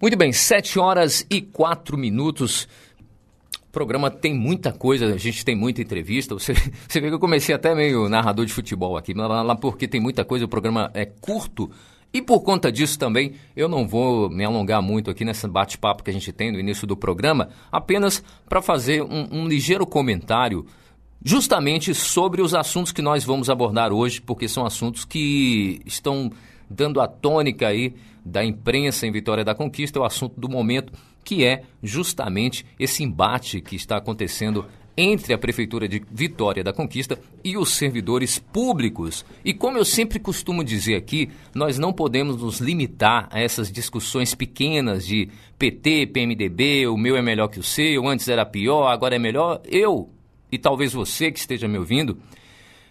Muito bem, 7 horas e 4 minutos. O programa tem muita coisa, a gente tem muita entrevista. Você, você vê que eu comecei até meio narrador de futebol aqui, mas lá porque tem muita coisa, o programa é curto. E por conta disso também, eu não vou me alongar muito aqui nesse bate-papo que a gente tem no início do programa, apenas para fazer um, um ligeiro comentário justamente sobre os assuntos que nós vamos abordar hoje, porque são assuntos que estão dando a tônica aí da imprensa em Vitória da Conquista, é o assunto do momento, que é justamente esse embate que está acontecendo entre a Prefeitura de Vitória da Conquista e os servidores públicos. E como eu sempre costumo dizer aqui, nós não podemos nos limitar a essas discussões pequenas de PT, PMDB, o meu é melhor que o seu, antes era pior, agora é melhor. Eu, e talvez você que esteja me ouvindo,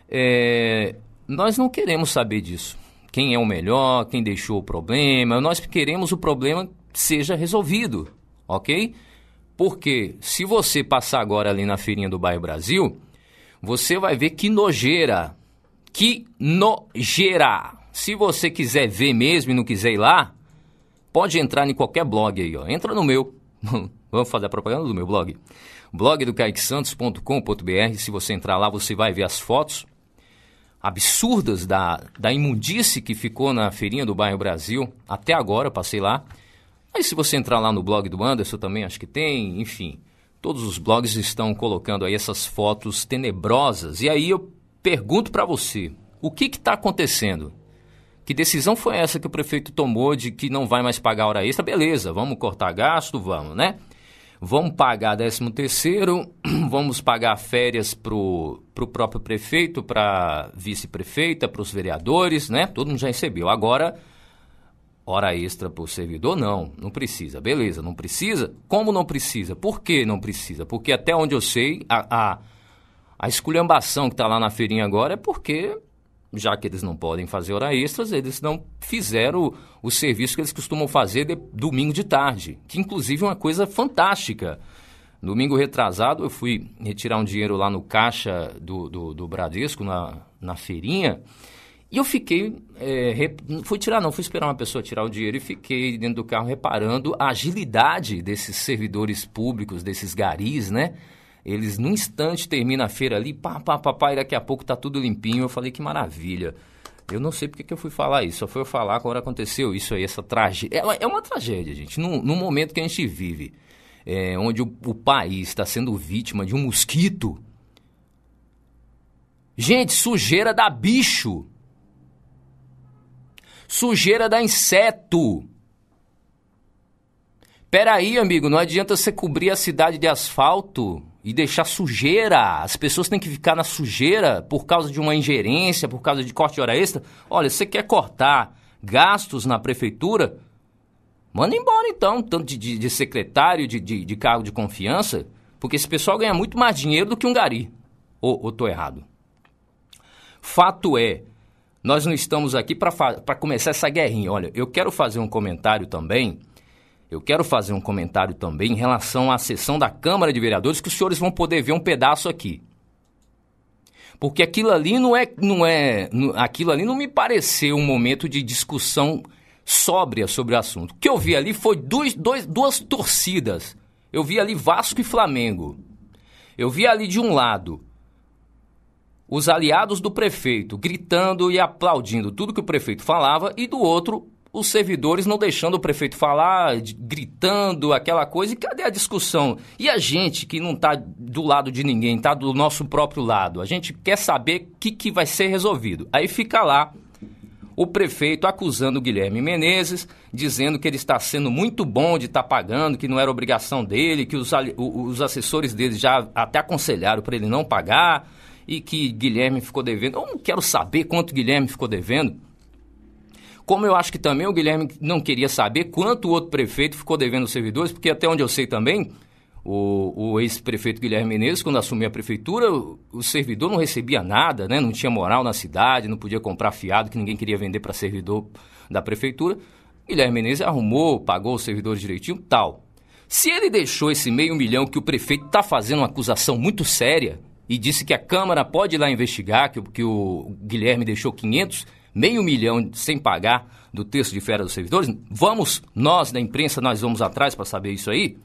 é... nós não queremos saber disso quem é o melhor, quem deixou o problema. Nós queremos o problema seja resolvido, ok? Porque se você passar agora ali na feirinha do bairro Brasil, você vai ver que nojeira. Que nojeira! Se você quiser ver mesmo e não quiser ir lá, pode entrar em qualquer blog aí, ó. Entra no meu. Vamos fazer a propaganda do meu blog. blog do se você entrar lá, você vai ver as fotos absurdas da, da imundície que ficou na feirinha do bairro Brasil. Até agora, passei lá. Aí se você entrar lá no blog do Anderson também, acho que tem, enfim. Todos os blogs estão colocando aí essas fotos tenebrosas. E aí eu pergunto para você, o que está acontecendo? Que decisão foi essa que o prefeito tomou de que não vai mais pagar hora extra? Beleza, vamos cortar gasto, vamos, né? Vamos pagar 13 terceiro, vamos pagar férias para o próprio prefeito, para vice-prefeita, para os vereadores, né? Todo mundo já recebeu. Agora, hora extra para o servidor, não, não precisa. Beleza, não precisa? Como não precisa? Por que não precisa? Porque até onde eu sei, a, a, a esculhambação que está lá na feirinha agora é porque já que eles não podem fazer hora extras, eles não fizeram o, o serviço que eles costumam fazer de, domingo de tarde, que inclusive é uma coisa fantástica. Domingo retrasado, eu fui retirar um dinheiro lá no caixa do, do, do Bradesco, na, na feirinha, e eu fiquei. É, rep... Fui tirar, não, fui esperar uma pessoa tirar o dinheiro e fiquei dentro do carro reparando a agilidade desses servidores públicos, desses garis, né? Eles, num instante, termina a feira ali, pá, pá, pá, pá, e daqui a pouco tá tudo limpinho. Eu falei, que maravilha. Eu não sei porque que eu fui falar isso, só foi eu falar quando aconteceu isso aí, essa tragédia. É, uma tragédia, gente, no, no, momento que a gente vive, é, onde o, o país está sendo vítima de um mosquito. Gente, sujeira da bicho. Sujeira da inseto. Peraí, amigo, não adianta você cobrir a cidade de asfalto e deixar sujeira. As pessoas têm que ficar na sujeira por causa de uma ingerência, por causa de corte de hora extra. Olha, você quer cortar gastos na prefeitura? Manda embora então, tanto de, de, de secretário, de, de, de, cargo de confiança, porque esse pessoal ganha muito mais dinheiro do que um gari. Ou, ou tô errado? Fato é, nós não estamos aqui para começar essa guerrinha. Olha, eu quero fazer um comentário também eu quero fazer um comentário também em relação à sessão da Câmara de Vereadores, que os senhores vão poder ver um pedaço aqui. Porque aquilo ali não é. Não é aquilo ali não me pareceu um momento de discussão sóbria sobre o assunto. O que eu vi ali foi dois, dois, duas torcidas. Eu vi ali Vasco e Flamengo. Eu vi ali de um lado os aliados do prefeito gritando e aplaudindo tudo que o prefeito falava, e do outro, os servidores não deixando o prefeito falar, gritando aquela coisa. E cadê a discussão? E a gente que não está do lado de ninguém, está do nosso próprio lado? A gente quer saber o que, que vai ser resolvido. Aí fica lá o prefeito acusando o Guilherme Menezes, dizendo que ele está sendo muito bom de estar tá pagando, que não era obrigação dele, que os, os assessores dele já até aconselharam para ele não pagar e que Guilherme ficou devendo. Eu não quero saber quanto Guilherme ficou devendo. Como eu acho que também o Guilherme não queria saber quanto o outro prefeito ficou devendo aos servidores, porque até onde eu sei também, o, o ex-prefeito Guilherme Menezes, quando assumiu a prefeitura, o, o, servidor não recebia nada, né? não tinha moral na cidade, não podia comprar fiado, que ninguém queria vender para servidor da prefeitura. Guilherme Menezes arrumou, pagou os servidores direitinho, tal. Se ele deixou esse meio milhão que o prefeito está fazendo uma acusação muito séria e disse que a Câmara pode ir lá investigar, que, que o Guilherme deixou 500 meio milhão sem pagar do texto de férias dos servidores? Vamos, nós da imprensa, nós vamos atrás para saber isso aí?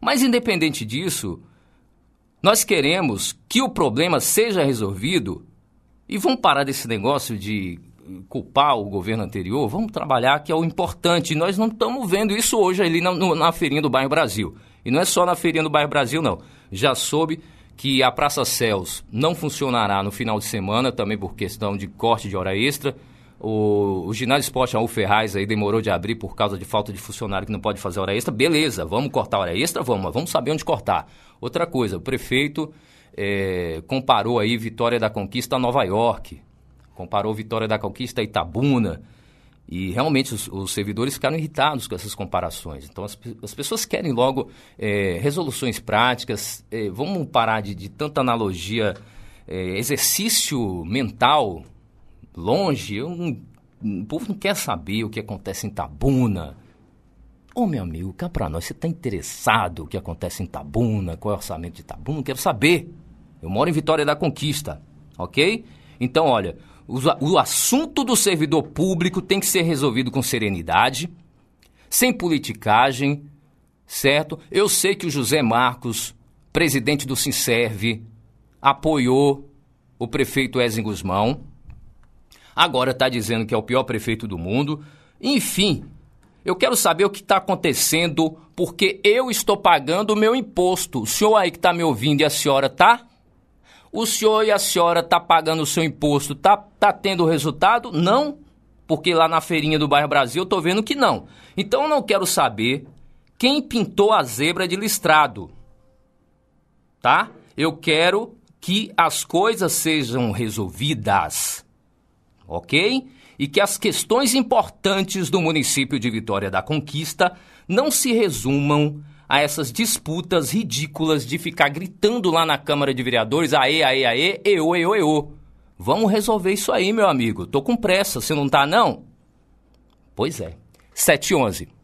Mas independente disso, nós queremos que o problema seja resolvido e vamos parar desse negócio de culpar o governo anterior, vamos trabalhar que é o importante. Nós não estamos vendo isso hoje ali na, na feirinha do Bairro Brasil. E não é só na feirinha do Bairro Brasil, não. Já soube que a Praça Céus não funcionará no final de semana, também por questão de corte de hora extra. O, o ginásio esporte Raul Ferraz aí demorou de abrir por causa de falta de funcionário que não pode fazer hora extra. Beleza, vamos cortar hora extra? Vamos, vamos saber onde cortar. Outra coisa, o prefeito é, comparou aí Vitória da Conquista a Nova York, comparou Vitória da Conquista a Itabuna. E realmente os, os, servidores ficaram irritados com essas comparações. Então as, as pessoas querem logo é, resoluções práticas, é, vamos parar de, de tanta analogia, é, exercício mental longe. Eu, um, o povo não quer saber o que acontece em Tabuna. Ô oh, meu amigo, cá para nós, você está interessado o que acontece em Tabuna, qual é o orçamento de Tabuna? Não quero saber. Eu moro em Vitória da Conquista, ok? Então, olha, o assunto do servidor público tem que ser resolvido com serenidade, sem politicagem, certo? Eu sei que o José Marcos, presidente do Sinserve, apoiou o prefeito Ezen Guzmão. Agora está dizendo que é o pior prefeito do mundo. Enfim, eu quero saber o que está acontecendo, porque eu estou pagando o meu imposto. O senhor aí que está me ouvindo e a senhora tá? O senhor e a senhora tá pagando o seu imposto, tá, tá tendo resultado? Não, porque lá na feirinha do bairro Brasil eu tô vendo que não. Então eu não quero saber quem pintou a zebra de listrado, tá? Eu quero que as coisas sejam resolvidas, ok? E que as questões importantes do município de Vitória da Conquista não se resumam a essas disputas ridículas de ficar gritando lá na Câmara de Vereadores, aê, aê, aê, eô, eô, eô. Vamos resolver isso aí, meu amigo. Tô com pressa, você não tá não? Pois é. 711.